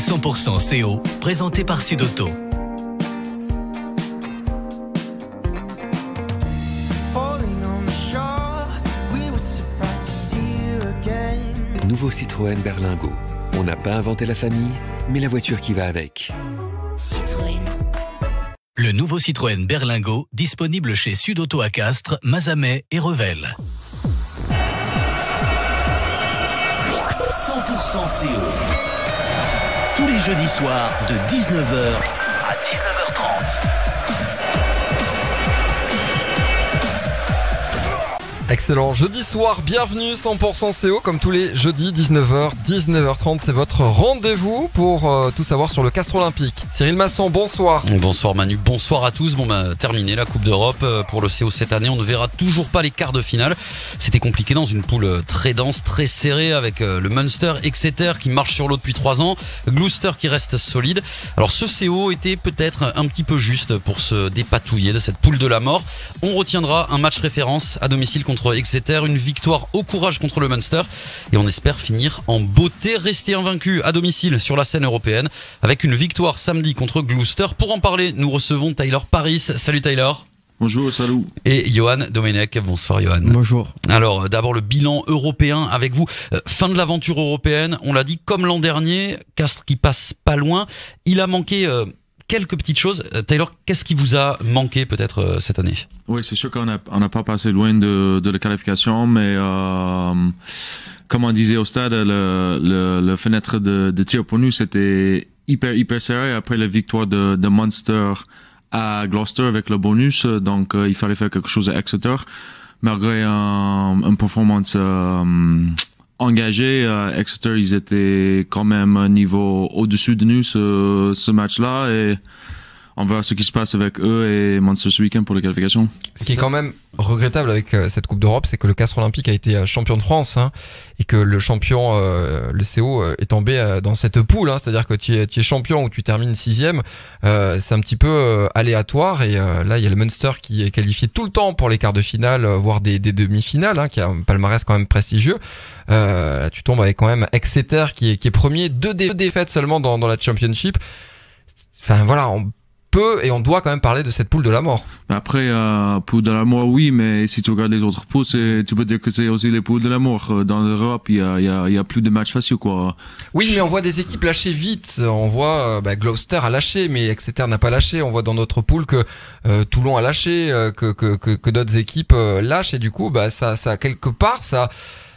100% CO, présenté par Sudauto. Nouveau Citroën Berlingo. On n'a pas inventé la famille, mais la voiture qui va avec. Citroën. Le nouveau Citroën Berlingo, disponible chez Sudauto à Castres, Mazamet et Revel. 100% CO tous les jeudis soirs de 19h Excellent. Jeudi soir, bienvenue 100% CO comme tous les jeudis 19h, 19h30. C'est votre rendez-vous pour euh, tout savoir sur le castre olympique. Cyril Masson, bonsoir. Bonsoir Manu, bonsoir à tous. Bon bah terminé la Coupe d'Europe euh, pour le CO cette année. On ne verra toujours pas les quarts de finale. C'était compliqué dans une poule euh, très dense, très serrée avec le Munster, Exeter qui marche sur l'eau depuis 3 ans, Gloucester qui reste solide. Alors ce CO était peut-être un petit peu juste pour se dépatouiller de cette poule de la mort. On retiendra un match référence à domicile contre Exeter, une victoire au courage contre le Munster et on espère finir en beauté, rester invaincu à domicile sur la scène européenne avec une victoire samedi contre Gloucester. Pour en parler, nous recevons Tyler Paris. Salut Tyler. Bonjour, salut. Et Johan Domenech. Bonsoir, Johan. Bonjour. Alors, euh, d'abord le bilan européen avec vous. Euh, fin de l'aventure européenne. On l'a dit, comme l'an dernier, Castres qui passe pas loin. Il a manqué euh, quelques petites choses. Euh, Taylor, qu'est-ce qui vous a manqué peut-être euh, cette année Oui, c'est sûr qu'on n'a pas passé loin de, la qualification, mais euh, comme on disait au stade, le, fenêtre de, de, tir pour nous, c'était hyper, hyper serré après la victoire de, de Munster à Gloucester avec le bonus. Donc, il fallait faire quelque chose à Exeter, malgré une un performance engagé, euh, Exeter, ils étaient quand même un niveau au-dessus de nous ce, ce match-là. Et on voir ce qui se passe avec eux et Manchester Weekend pour les qualifications. Ce qui est quand même regrettable avec euh, cette Coupe d'Europe, c'est que le Castre Olympique a été euh, champion de France hein, et que le champion, euh, le CO, est tombé dans cette poule. Hein. C'est-à-dire que tu es, champion ou tu termines sixième, c'est un petit peu aléatoire. Et là, il y a le Munster qui est qualifié tout le temps pour les quarts de finale, voire des, demi-finales, hein, qui a un palmarès quand même prestigieux. Là, tu tombes avec quand même Exeter qui est, qui est premier, deux, défaites seulement dans, la Championship. Enfin voilà, on peut et on doit quand même parler de cette poule de la mort. Après, euh, poule de la mort, oui, mais si tu regardes les autres poules, tu peux dire que c'est aussi les poules de la mort. Euh, dans l'Europe, il y a, y, a, y a, plus de matchs faciles, quoi. Oui, mais on voit des équipes lâcher vite. On voit euh, bah, Gloucester a lâché, mais Exeter n'a pas lâché. On voit dans notre poule que euh, Toulon a lâché, que, que, que, que d'autres équipes lâchent, et du coup, bah, ça, ça quelque part, ça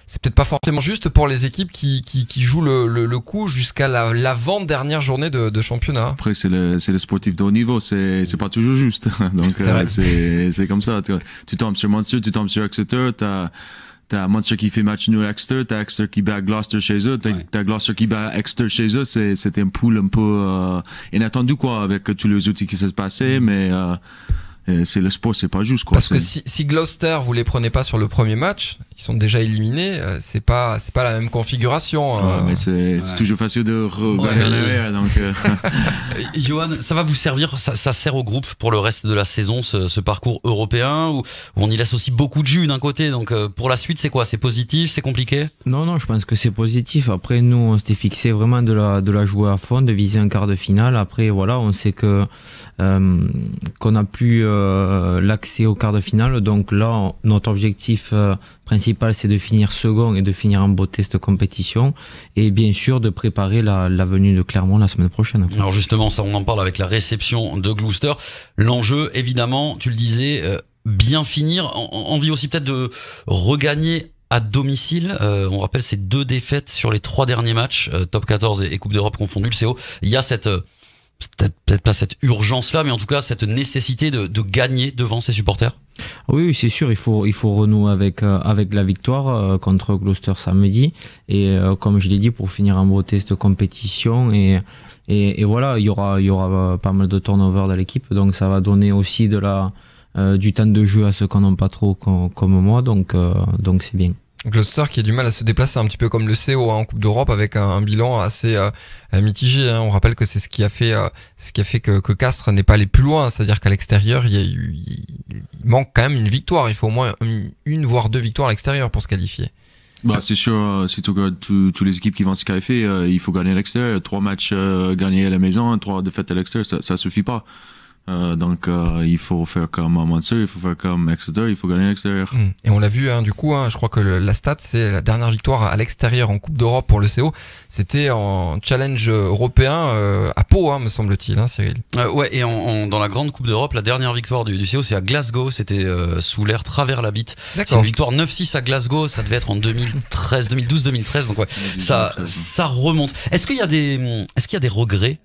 c'est peut-être pas forcément juste pour les équipes qui, qui, qui jouent le, le, le coup jusqu'à la l'avant-dernière journée de, de, championnat. Après, c'est le, le, sportif de haut niveau, c'est pas toujours juste. Donc, euh, c'est comme ça. Tu tombes sur Monster, tu tombes sur Exeter, t'as. as Munster qui fait match New à Exeter, t'as Exeter qui bat Gloucester chez eux, t'as as Gloucester qui bat Exeter chez eux. c'est un pool un peu euh, inattendu, quoi, avec tous les outils qui se passaient, mm. mais... Euh, c'est le sport, c'est pas juste quoi. Parce que si, Gloucester vous les prenez pas sur le premier match, ils sont déjà éliminés. Euh, c'est pas c'est pas la même configuration. Hein. mais c'est toujours facile de regarder ouais, donc. Euh. Johan, ça va vous servir, ça, sert au groupe pour le reste de la saison ce, parcours européen où, on y laisse aussi beaucoup de jus d'un côté. Donc euh, pour la suite, c'est quoi C'est positif C'est compliqué Non non, je pense que c'est positif. Après nous, on s'était fixé vraiment de la de la jouer à fond, de viser un quart de finale. Après voilà, on sait que qu'on a pu euh, l'accès au quart de finale. Donc là, notre objectif euh, principal, c'est de finir second et de finir en beauté cette compétition. Et bien sûr, de préparer la, venue de Clermont la semaine prochaine. Alors justement, ça, on en parle avec la réception de Gloucester. L'enjeu, évidemment, tu le disais, euh, bien finir. Envie aussi peut-être de regagner à domicile. on rappelle ces deux défaites sur les trois derniers matchs, top 14 et, Coupe d'Europe confondue, le CO. Il y a cette, peut-être pas cette urgence-là, mais en tout cas cette nécessité de, gagner devant ses supporters oui, c'est sûr, il faut, il faut renouer avec, euh, avec la victoire euh, contre Gloucester samedi. Et euh, comme je l'ai dit, pour finir un beau test de compétition. Et, et, voilà, il y aura, il y aura pas mal de turnover dans l'équipe. Donc ça va donner aussi de la, du temps de jeu à ceux qui n'ont pas trop comme, comme moi. Donc donc c'est bien. Gloucester qui a du mal à se déplacer, un petit peu comme le CO hein, en Coupe d'Europe, avec un, bilan assez euh, mitigé. Hein. On rappelle que c'est ce qui a fait, euh, ce qui a fait que, Castres n'est pas allé plus loin, c'est-à-dire qu'à l'extérieur, il, manque quand même une victoire. Il faut au moins une, voire deux victoires à l'extérieur pour se qualifier. Bah, c'est sûr, euh, c'est tout, toutes les équipes qui vont se qualifier, il faut gagner à l'extérieur. Trois matchs gagnés à la maison, trois défaites à l'extérieur, ça, ça suffit pas. Euh, donc euh, il faut faire comme Manchester, il faut faire comme Exeter, il faut gagner à l'extérieur. Hmm. Et on l'a vu hein, du coup, hein, je crois que la stat c'est la dernière victoire à l'extérieur en Coupe d'Europe pour le CO. C'était en challenge européen euh, à Pau, hein, me semble-t-il, hein, Cyril. Euh, ouais, et en, dans la grande Coupe d'Europe, la dernière victoire du, du CO c'est à Glasgow, c'était sous l'air travers la bite. C'est une victoire 9-6 à Glasgow, ça devait être en 2013, 2012, 2013, donc ouais, ça, ça remonte. Est-ce qu'il y des, est-ce qu'il y a des regrets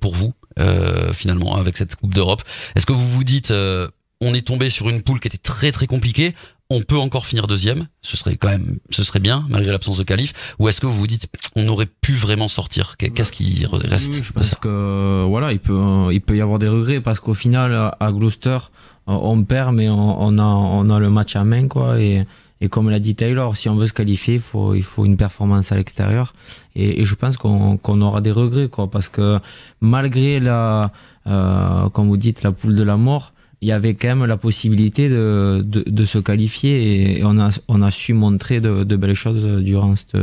pour vous euh, finalement avec cette Coupe d'Europe. Est-ce que vous vous dites, euh, on est tombé sur une poule qui était très très compliquée, on peut encore finir deuxième, ce serait quand même, ce serait bien malgré l'absence de calife. Ou est-ce que vous vous dites, on aurait pu vraiment sortir Qu'est-ce bah, qui reste Je pense que voilà, il peut, il peut y avoir des regrets parce qu'au final à Gloucester, on perd mais on, on, a, on a le match à main quoi et et comme l'a dit Taylor, si on veut se qualifier, faut, il faut une performance à l'extérieur. Et, je pense qu'on aura des regrets, quoi, parce que malgré la, euh, comme vous dites, la poule de la mort, il y avait quand même la possibilité de, se qualifier et, on, a, on a su montrer de, belles choses durant cette,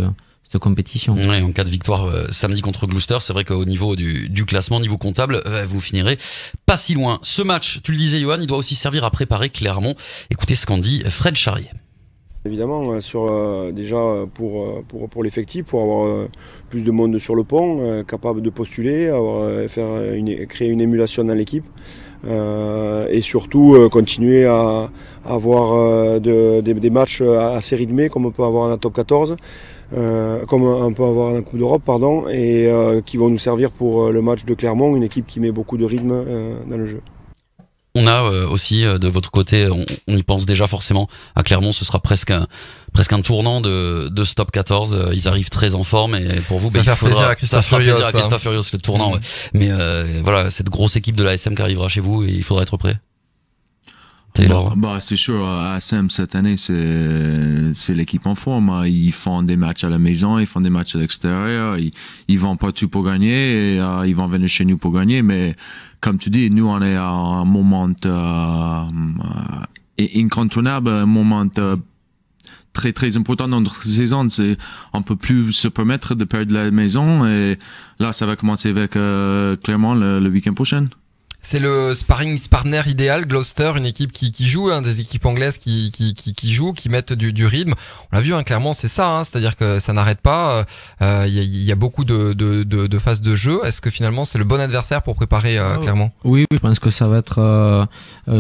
compétition. Ouais, en cas de victoire euh, samedi contre Gloucester, c'est vrai qu'au niveau du, du, classement, niveau comptable, euh, vous finirez pas si loin. Ce match, tu le disais Johan, il doit aussi servir à préparer clairement. Écoutez ce qu'en dit Fred Charrier. Évidemment, euh, sur, euh, déjà euh, pour, pour, l'effectif, pour avoir plus de monde sur le pont, capable de postuler, faire créer une émulation dans l'équipe. et surtout continuer à, avoir des, matchs assez rythmés comme on peut avoir en la top 14, comme on peut avoir en la Coupe d'Europe, pardon, et qui vont nous servir pour le match de Clermont, une équipe qui met beaucoup de rythme dans le jeu on a euh, aussi euh, de votre côté, on, y pense déjà forcément. À Clermont, ce sera presque un, presque un tournant de, de Stop 14. Euh, ils arrivent très en forme et pour vous, ça, ben, il faudra, fera plaisir à Christophe Furios, le tournant. Mm. Mais voilà, cette grosse équipe de la SM qui arrivera chez vous et il faudra être prêt. Bah, bah, c'est sûr, ASM cette année, c'est l'équipe en forme. Hein. Ils font des matchs à la maison, ils font des matchs à l'extérieur, ils, ils vont tout pour gagner, et, euh, ils vont venir chez nous pour gagner. Mais comme tu dis, nous, on est à un moment euh, euh, incontournable, un moment très très important dans notre saison. C'est on peut plus se permettre de perdre la maison et là ça va commencer avec euh, le, le week-end prochain. C'est le sparring partner idéal, Gloucester, une équipe qui, joue, hein, des équipes anglaises qui, qui, qui, jouent, qui mettent du, rythme. On l'a vu, hein, clairement, c'est ça, hein, c'est-à-dire que ça n'arrête pas. Euh, euh, il y, a, beaucoup de, phases de jeu. Est-ce que finalement c'est le bon adversaire pour préparer euh, ah, clairement oui, je pense que ça va être euh,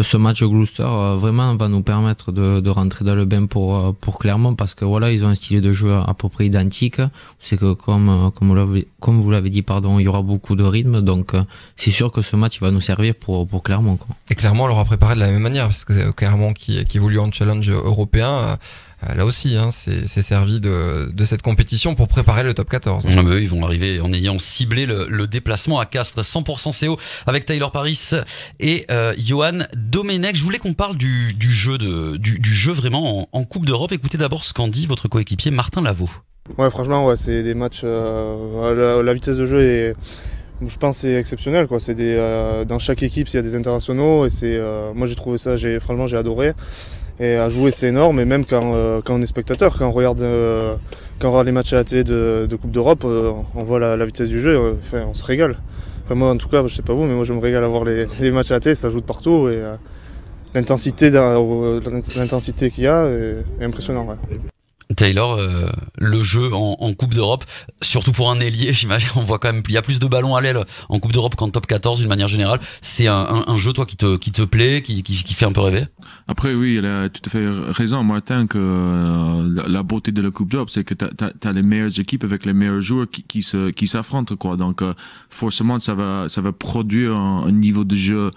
ce match Gloucester vraiment va nous permettre de, rentrer dans le bain pour, pour Clermont parce que voilà, ils ont un style de jeu à peu près identique. C'est que comme, comme vous l'avez dit, pardon, il y aura beaucoup de rythme. Donc c'est sûr que ce match va nous servir pour, pour Clermont. Quoi. Et Clermont l'aura préparé de la même manière, parce que euh, Clermont qui, qui évolue en challenge européen euh, là aussi, hein, c'est servi de, de, cette compétition pour préparer le top 14. Ah bah ils vont arriver en ayant ciblé le, le déplacement à Castres, 100% CO, avec Tyler Paris et euh, Johan Domenech. Je voulais qu'on parle du, du jeu de, du, jeu vraiment en, Coupe d'Europe. Écoutez d'abord ce qu'en dit votre coéquipier Martin Lavaux. Ouais, franchement, ouais, c'est des matchs. la, la, vitesse de jeu est je pense que c'est exceptionnel. Quoi. C'est des, euh, dans chaque équipe, il y a des internationaux. Et c'est, euh, moi, j'ai trouvé ça, j'ai, franchement, j'ai adoré. Et à jouer, c'est énorme. Et même quand, euh, quand on est spectateur, quand on regarde, quand on regarde les matchs à la télé de, Coupe d'Europe, on voit la, vitesse du jeu. Enfin, on se régale. Enfin, moi, en tout cas, je sais pas vous, mais moi, je me régale à voir les, matchs à la télé. Ça joue de partout. Et, l'intensité l'intensité qu'il y a est impressionnante. Taylor, euh, le jeu en, Coupe d'Europe, surtout pour un ailier, j'imagine, on voit quand même, il y a plus de ballons à l'aile en Coupe d'Europe qu'en top 14 d'une manière générale. C'est un, jeu, toi, qui te, qui te plaît, qui, qui, fait un peu rêver Après, oui, il a tout à fait raison, Martin, que euh, la beauté de la Coupe d'Europe, c'est que tu as, les meilleures équipes avec les meilleurs joueurs qui, qui s'affrontent, qui quoi. Donc, euh, forcément, ça va, ça va produire un niveau de jeu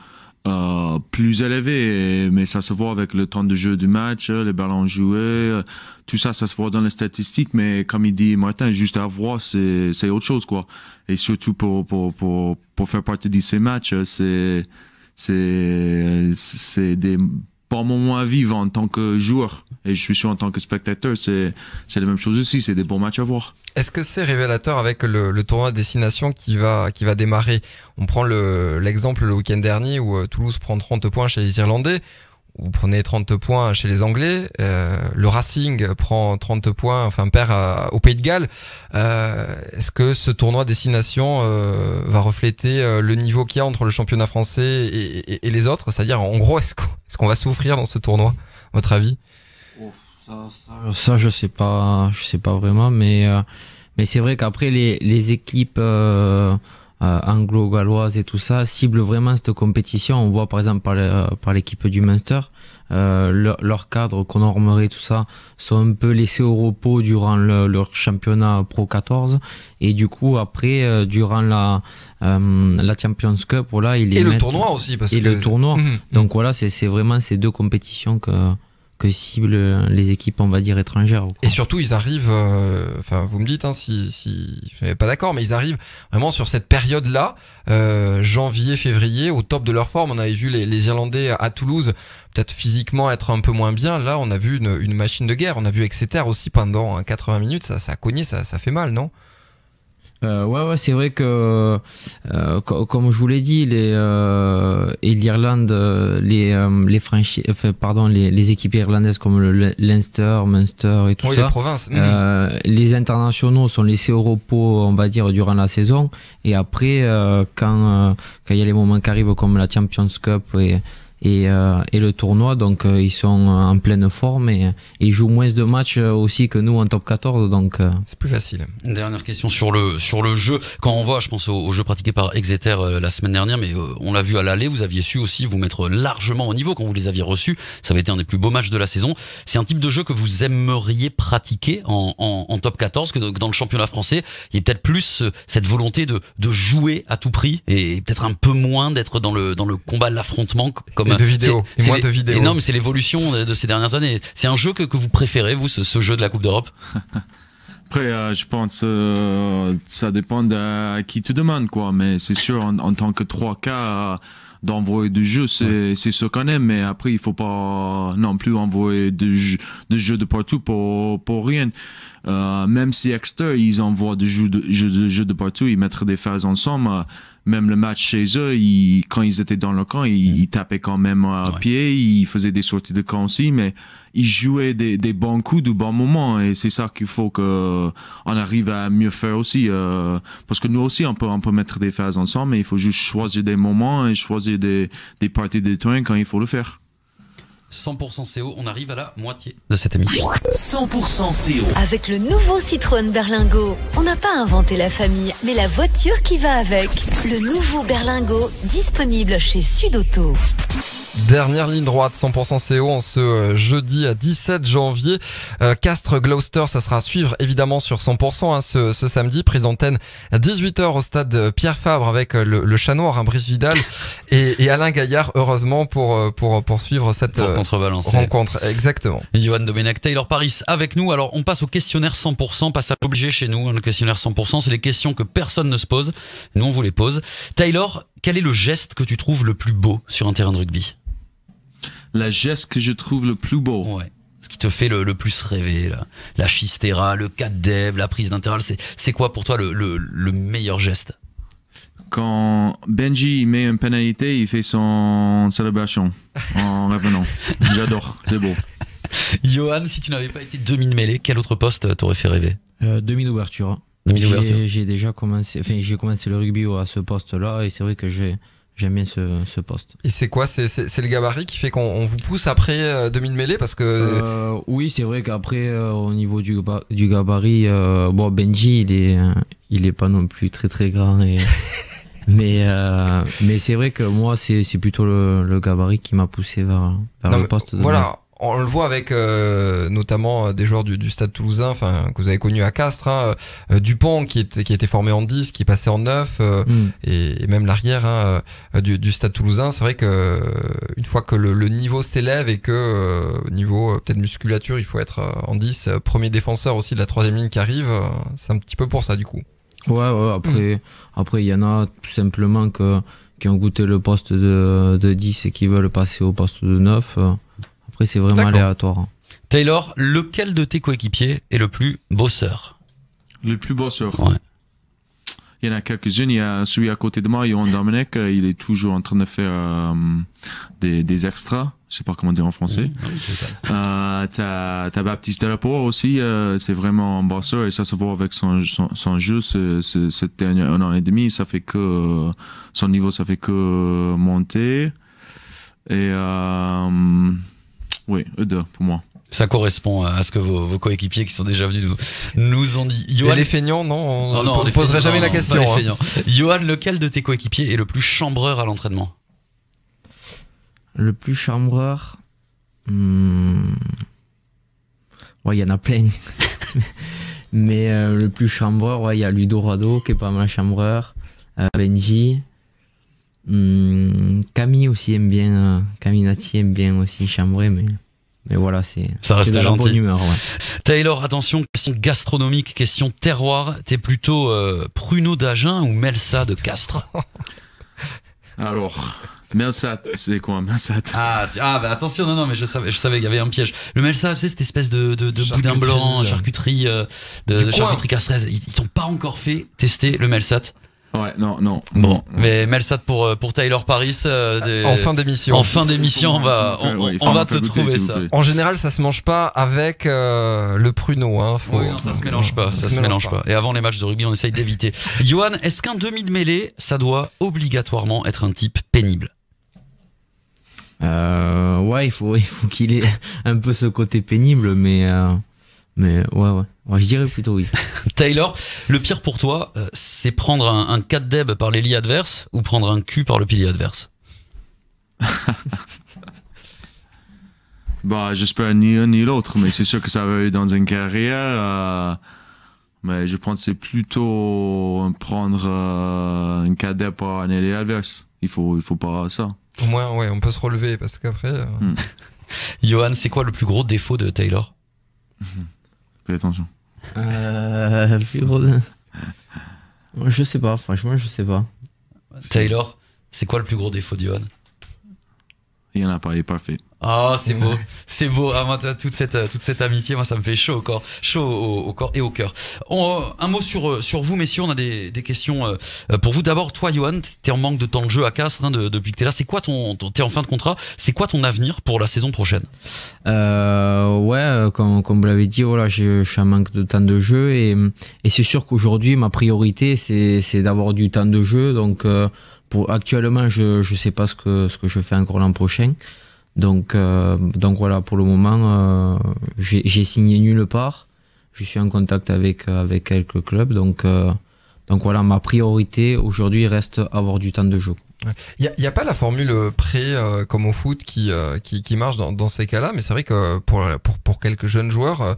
euh, plus élevé, mais ça se voit avec le temps de jeu du match, euh, les ballons joués, euh, tout ça, ça se voit dans les statistiques, mais comme il dit Martin, juste à voir, c'est autre chose, quoi. Et surtout pour, pour, pour, pour faire partie de ces matchs, c'est des bons moments à vivre en tant que joueur. Et je suis sûr en tant que spectateur, c'est la même chose aussi, c'est des bons matchs à voir. Est-ce que c'est révélateur avec le, le tournoi destination qui va, qui va démarrer On prend l'exemple le, week-end dernier où euh, Toulouse prend 30 points chez les Irlandais. Vous prenez 30 points chez les Anglais, euh, le Racing prend 30 points, enfin perd au Pays de Galles. Euh, est-ce que ce tournoi destination va refléter le niveau qu'il y a entre le championnat français et, et, les autres C'est-à-dire, en gros, est-ce qu'on est va souffrir dans ce tournoi, votre avis ça, je sais pas, je sais pas vraiment, mais euh, mais c'est vrai qu'après les, les équipes euh, euh, anglo-galloises et tout ça ciblent vraiment cette compétition. On voit par exemple par, par l'équipe du Munster, euh, leur cadre qu'on et tout ça sont un peu laissés au repos durant le, leur championnat Pro 14 et du coup après durant la la Champions Cup, voilà, il est. Et le tournoi aussi, parce et le tournoi. Mmh. Donc voilà, c'est vraiment ces deux compétitions que que euh, les équipes, on va dire, étrangères. Et surtout, ils arrivent, euh, enfin, vous me dites hein, si, si je suis pas d'accord, mais ils arrivent vraiment sur cette période-là, euh, janvier, février, au top de leur forme. On avait vu les, Irlandais à Toulouse peut-être physiquement être un peu moins bien. Là, on a vu une, machine de guerre. On a vu Exeter aussi pendant 80 hein, minutes. Ça, ça a cogné, ça, ça fait mal, non euh, ouais, ouais, c'est vrai que, euh, comme je vous l'ai dit, les euh, et l'Irlande, euh, les les pardon, les, les, équipes irlandaises comme le Leinster, Munster et tout ça. Les provinces. Mm-hmm. Les internationaux sont laissés au repos, on va dire, durant la saison. Et après, quand quand il y a les moments qui arrivent comme la Champions Cup et et, euh, et le tournoi, donc euh, ils sont euh, en pleine forme et, ils jouent moins de matchs aussi que nous en top 14. Donc c'est plus facile. Une dernière question sur le sur le jeu. Quand on voit, je pense au, jeu pratiqué par Exeter la semaine dernière, mais on l'a vu à l'aller, vous aviez su aussi vous mettre largement au niveau quand vous les aviez reçus. Ça avait été un des plus beaux matchs de la saison. C'est un type de jeu que vous aimeriez pratiquer en, en, top 14 que dans le championnat français. Il y a peut-être plus cette volonté de, de jouer à tout prix et peut-être un peu moins d'être dans le dans le combat, l'affrontement comme bah, de vidéos. Et moins de vidéos. Et non, mais c'est l'évolution de, ces dernières années. C'est un jeu que, que vous préférez, vous, ce, jeu de la Coupe d'Europe Après, euh, je pense euh, ça dépend de qui tu demande. quoi. Mais c'est sûr, en, tant que 3K, d'envoyer du jeu, c'est ce qu'on aime. Mais après, il faut pas euh, non plus envoyer de jeu, de partout pour, pour rien. même si Exter, ils envoient des jeux de, jeux jeu de partout, ils mettent des phases ensemble même le match chez eux, ils, quand ils étaient dans le camp, ils, mm. tapaient quand même à pied, ils faisaient des sorties de camp aussi, mais ils jouaient des, des bons coups, du bons moments. Et c'est ça qu'il faut que on arrive à mieux faire aussi. Euh, parce que nous aussi, on peut, on peut mettre des phases ensemble, mais il faut juste choisir des moments et choisir des, des parties de terrain quand il faut le faire. 100% CO, on arrive à la moitié de cette émission. 100% CO. Avec le nouveau Citroën Berlingo, on n'a pas inventé la famille, mais la voiture qui va avec. Le nouveau Berlingo, disponible chez Sud Auto. Dernière ligne droite, 100% CO en ce euh, jeudi 17 janvier. Euh, Castres Gloucester, ça sera à suivre évidemment sur 100% hein, ce, ce, samedi. Prise d'antenne à 18h au stade Pierre Fabre avec euh, le, le chat hein, Brice Vidal et, Alain Gaillard, heureusement, pour, euh, pour, poursuivre cette rencontre. Exactement. Johan Domenech, Taylor Paris avec nous. Alors, on passe au questionnaire 100%, passe à l'objet chez nous. Hein, le questionnaire 100%, c'est les questions que personne ne se pose. Nous, on vous les pose. Taylor, quel est le geste que tu trouves le plus beau sur un terrain de rugby la geste que je trouve le plus beau. Ouais. Ce qui te fait le, plus rêver, là. la chistera, le 4 dev, la prise d'intervalle, c'est quoi pour toi le, le, meilleur geste quand Benji met une pénalité, il fait son célébration en revenant. J'adore, c'est beau. Johan, si tu n'avais pas été demi-mêlée, de quel autre poste t'aurais fait rêver euh, demi douverture Demi j'ai déjà commencé, enfin j'ai commencé le rugby à ce poste-là et c'est vrai que j'ai J'aime bien ce, ce, poste. Et c'est quoi C'est le gabarit qui fait qu'on vous pousse après 2000 euh, demi-mêlée parce que... Euh, oui, c'est vrai qu'après, euh, au niveau du, du gabarit, bon, Benji, il est, il est pas non plus très très grand. mais mais c'est vrai que moi, c'est plutôt le, le gabarit qui m'a poussé vers, vers le poste. De voilà, on le voit avec euh, notamment euh, des joueurs du, Stade Toulousain, enfin que vous avez connu à Castres, hein, euh, Dupont qui était qui était formé en 10, qui est passé en 9, mm. et, même l'arrière hein, du, Stade Toulousain. C'est vrai que une fois que le, niveau s'élève et que euh, niveau peut-être musculature, il faut être en 10, premier défenseur aussi de la troisième ligne qui arrive, c'est un petit peu pour ça du coup. Ouais, ouais après mm. après il y en a tout simplement que qui ont goûté le poste de, de 10 et qui veulent passer au poste de 9. Après, c'est vraiment aléatoire. Hein. Taylor, lequel de tes coéquipiers est le plus bosseur Le plus bosseur. Il y en a quelques-unes. Il y a celui à côté de moi, Johan Dominic. Euh, il est toujours en train de faire euh, des, extras. Je sais pas comment dire en français. Euh, t'as, Baptiste Delaporte aussi. Euh, c'est vraiment un bosseur et ça se voit avec son, jeu ce, cette un an et demi. Ça fait que son niveau, ça fait que monter. Et oui, deux, pour moi. Ça correspond à ce que vos, coéquipiers qui sont déjà venus nous, ont dit. Johan... Et les feignants, non, on ne poserait jamais la question. Hein. Johan, lequel de tes coéquipiers est le plus chambreur à l'entraînement Le plus chambreur hmm. Ouais, il y en a plein. Mais euh, le plus chambreur, il y a Ludo Rado qui est pas mal chambreur. Euh, Benji. Hmm. Camille aussi aime bien, euh, Camille Nati aime bien aussi chambrer, mais mais voilà, c'est ça reste de Ouais. Taylor, attention, question gastronomique, question terroir. T'es plutôt euh, pruneau d'Agen ou Melsa de Castres Alors, Melsat, c'est quoi Melsat ah, ah, bah attention, non, non, mais je savais, je savais qu'il y avait un piège. Le Melsat, c'est cette espèce de, de, boudin blanc, euh, charcuterie, euh, de, charcuterie castraise, ils, ils t'ont pas encore fait tester le Melsat Ouais, non, non. Bon, mm. mais Melsat pour, euh, pour Tyler Paris. Euh, euh, en fin d'émission. En fin d'émission, on va, on, va te trouver ça. En général, ça se mange pas avec le pruneau. Hein, Oui, non, ça se mélange pas. Ça, se, mélange pas. Et avant les matchs de rugby, on essaye d'éviter. Johan, est-ce qu'un demi de mêlée, ça doit obligatoirement être un type pénible Ouais, il faut, faut qu'il ait un peu ce côté pénible, mais, mais ouais, ouais je dirais plutôt oui. Taylor, le pire pour toi, euh, c'est prendre un, 4 deb par l'Eli adverse ou prendre un Q par le pilier adverse Bah, j'espère ni l'un ni l'autre, mais c'est sûr que ça va être dans une carrière. Euh, mais je pense que c'est plutôt prendre euh, un un cadet par un adverse. Il faut, il faut pas ça. Au moins, ouais, on peut se relever parce qu'après. Hmm. Johan, c'est quoi le plus gros défaut de Taylor Fais attention. Euh, je sais pas, franchement, je sais pas. Taylor, c'est quoi le plus gros défaut Johan il n'y en a pas, il est parfait. Ah, c'est beau, c'est beau. Ah, toute cette toute cette amitié, moi, ça me fait chaud au corps, chaud au, corps et au cœur. un mot sur euh, sur vous, messieurs. On a des, des questions euh, pour vous. D'abord, toi, Johan, t'es en manque de temps de jeu à Castres hein, de, depuis que t'es là. C'est quoi ton, ton t'es en fin de contrat C'est quoi ton avenir pour la saison prochaine euh, Ouais, euh, comme comme vous l'avez dit, voilà, je suis en manque de temps de jeu et et c'est sûr qu'aujourd'hui, ma priorité, c'est c'est d'avoir du temps de jeu. Donc euh, actuellement, je ne sais pas ce que, ce que je fais encore l'an prochain. Donc, euh, donc voilà, pour le moment, euh, j'ai signé nulle part. Je suis en contact avec, avec quelques clubs. Donc, euh, donc voilà, ma priorité aujourd'hui reste avoir du temps de jeu. Il n'y a, a, pas la formule prêt euh, comme au foot qui, euh, qui, qui, marche dans, dans ces cas-là, mais c'est vrai que pour, pour, pour, quelques jeunes joueurs, euh,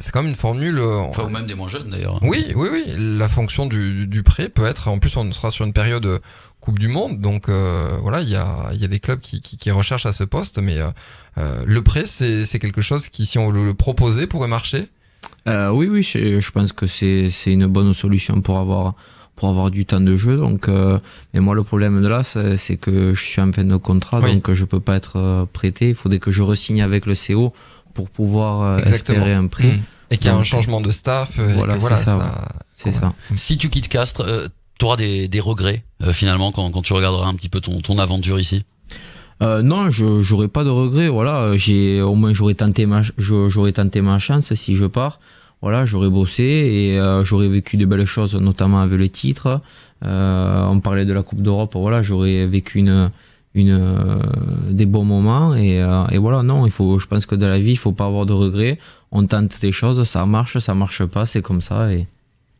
c'est quand même une formule. enfin, ou même des moins jeunes d'ailleurs. Oui, oui, oui. La fonction du, du prêt peut être. En plus, on sera sur une période Coupe du Monde, donc voilà, il y a, y a des clubs qui, qui, qui recherchent à ce poste, mais le prêt, c'est quelque chose qui, si on le, proposait, pourrait marcher. oui, oui, je, je pense que c'est une bonne solution pour avoir pour avoir du temps de jeu. Donc, euh, mais moi, le problème de là, c'est que je suis en fin de contrat, donc je peux pas être euh, prêté. Il faudrait que je resigne avec le CO pour pouvoir euh, espérer un prix. Mmh. Et qu'il y a un changement de staff. voilà, ça. Mmh. Si tu quittes Castres, tu auras des, regrets finalement quand, tu regarderas un petit peu ton, ton aventure ici. non, je j'aurais pas de regrets. Voilà, j'ai au moins j'aurais tenté j'aurais tenté ma chance si je pars voilà, j'aurais bossé et euh, j'aurais vécu de belles choses, notamment avec le titre. Euh, on parlait de la Coupe d'Europe, voilà, j'aurais vécu une, euh, des bons moments et, voilà, non, il faut, je pense que dans la vie, il faut pas avoir de regrets. On tente des choses, ça marche, ça marche pas, c'est comme ça et,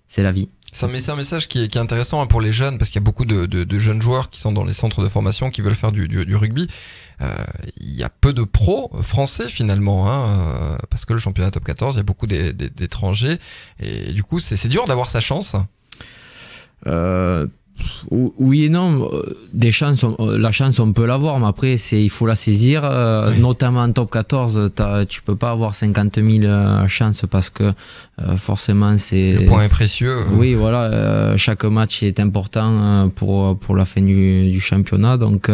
c'est la vie. C'est un, message qui est, intéressant hein, pour les jeunes, parce qu'il y a beaucoup de, jeunes joueurs qui sont dans les centres de formation, qui veulent faire du, du, rugby. Euh, il y a peu de pros français finalement, hein, euh, parce que le championnat top 14, il y a beaucoup d'étrangers. Et du coup, c'est dur d'avoir sa chance. Euh, oui et non. Euh, des chances, euh, la chance, on peut l'avoir, mais après, c'est il faut la saisir. Euh, notamment en top 14, tu peux pas avoir 50 000 chances parce que forcément, c'est. Le point est précieux. Oui, voilà. chaque match est important pour, pour la fin du, du championnat. Donc,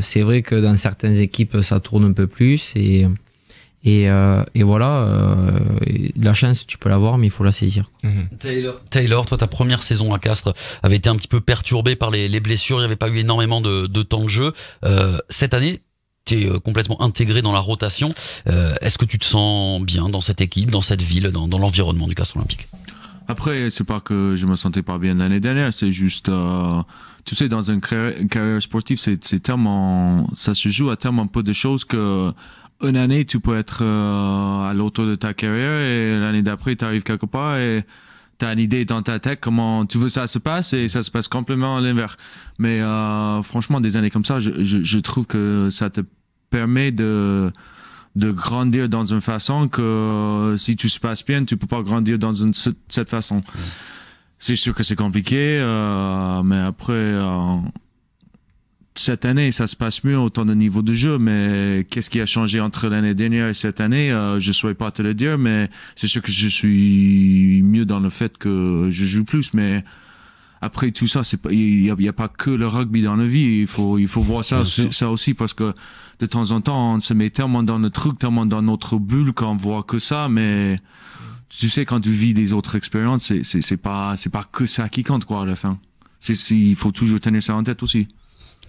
c'est vrai que dans certaines équipes, ça tourne un peu plus. Et euh, et, voilà, euh, la chance, tu peux l'avoir, mais il faut la saisir. Mhm. Taylor. Taylor, toi, ta première saison à Castres avait été un petit peu perturbée par les, blessures, il n'y avait pas eu énormément de, temps de jeu. Euh, cette année, tu es complètement intégré dans la rotation. Est-ce que tu te sens bien dans cette équipe, dans cette ville, dans, dans l'environnement du Castres Olympique après, c'est pas que je me sentais pas bien l'année dernière, c'est juste, euh, tu sais, dans une carrière, sportive, c'est tellement, ça se joue à tellement peu de choses que une année, tu peux être euh, à l'auto de ta carrière et l'année d'après, tu arrives quelque part et tu as une idée dans ta tête comment tu veux ça se passe et ça se passe complètement à l'inverse. Mais euh, franchement, des années comme ça, je, je, je, trouve que ça te permet de de grandir dans une façon que euh, si tu se passes bien, tu peux pas grandir dans une, cette façon. C'est sûr que c'est compliqué, euh, mais après, euh, cette année, ça se passe mieux autant de niveau de jeu, mais qu'est-ce qui a changé entre l'année dernière et cette année Je ne souhaite pas te le dire, mais c'est sûr que je suis mieux dans le fait que je joue plus, mais après tout ça, c'est il y a, pas que le rugby dans la vie. Il faut, il faut voir ça, ça aussi parce que de temps en temps, on se met tellement dans le truc, tellement dans notre bulle qu'on voit que ça. Mais tu sais, quand tu vis des autres expériences, c'est, c'est, pas, c'est pas que ça qui compte, quoi, à la fin. C'est, il faut toujours tenir ça en tête aussi.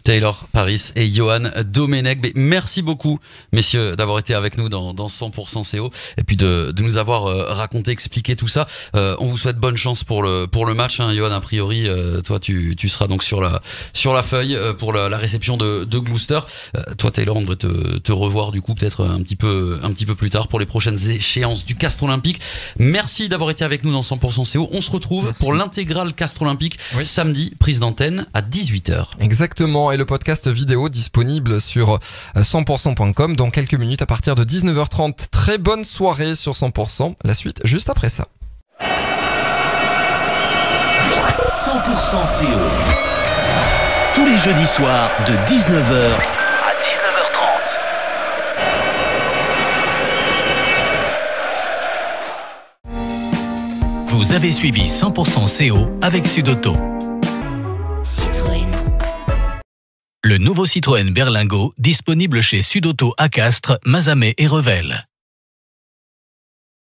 Taylor Paris et Johan Domenech. merci beaucoup, messieurs, d'avoir été avec nous dans, dans 100% CO et puis de, nous avoir euh, raconté, expliqué tout ça. Euh, on vous souhaite bonne chance pour le, pour le match. Hein, Johan, a priori, euh, toi, tu, tu seras donc sur la, sur la feuille pour la, réception de, de Gloucester. toi, Taylor, on devrait te, te revoir du coup peut-être un, petit peu, un petit peu plus tard pour les prochaines échéances du Castre Olympique. Merci d'avoir été avec nous dans 100% CO. On se retrouve pour l'intégrale Castre Olympique samedi, prise d'antenne à 18h. Exactement et le podcast vidéo disponible sur 100%.com euh, dans quelques minutes à partir de 19h30. Très bonne soirée sur 100%. La suite juste après ça. 100% CO. E Tous les jeudis soirs de 19h à 19h30. Vous avez suivi 100% CO e avec Sudauto. Le nouveau Citroën Berlingo, disponible chez Sudauto à Castres, Mazamet et Revel.